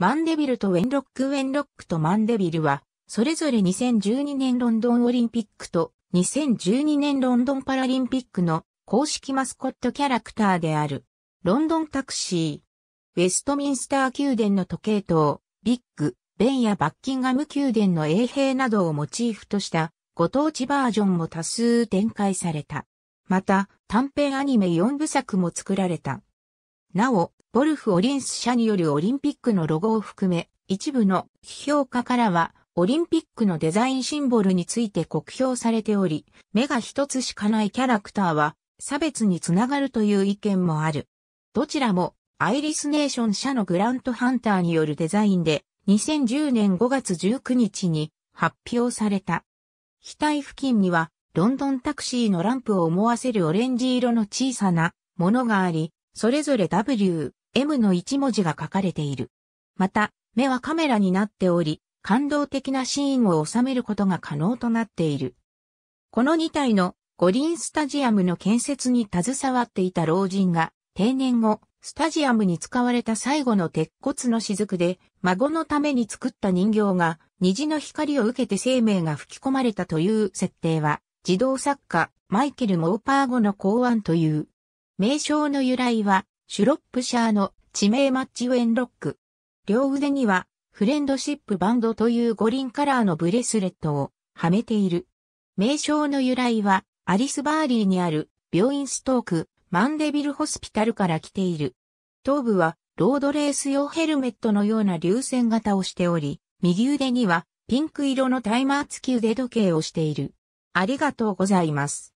マンデビルとウェンロック・ウェンロックとマンデビルは、それぞれ2012年ロンドンオリンピックと2012年ロンドンパラリンピックの公式マスコットキャラクターである。ロンドンタクシー、ウェストミンスター宮殿の時計塔、ビッグ、ベンやバッキンガム宮殿の衛兵などをモチーフとしたご当地バージョンも多数展開された。また、短編アニメ4部作も作られた。なお、ボルフ・オリンス社によるオリンピックのロゴを含め、一部の批評家からは、オリンピックのデザインシンボルについて酷評されており、目が一つしかないキャラクターは、差別につながるという意見もある。どちらも、アイリスネーション社のグラントハンターによるデザインで、2010年5月19日に発表された。額付近には、ロンドンタクシーのランプを思わせるオレンジ色の小さなものがあり、それぞれ W、M の一文字が書かれている。また、目はカメラになっており、感動的なシーンを収めることが可能となっている。この2体の五輪スタジアムの建設に携わっていた老人が定年後、スタジアムに使われた最後の鉄骨の雫で孫のために作った人形が虹の光を受けて生命が吹き込まれたという設定は児童作家マイケル・モーパー語の考案という名称の由来はシュロップシャーの地名マッチウェンロック。両腕にはフレンドシップバンドという五輪カラーのブレスレットをはめている。名称の由来はアリスバーリーにある病院ストークマンデビルホスピタルから来ている。頭部はロードレース用ヘルメットのような流線型をしており、右腕にはピンク色のタイマー付き腕時計をしている。ありがとうございます。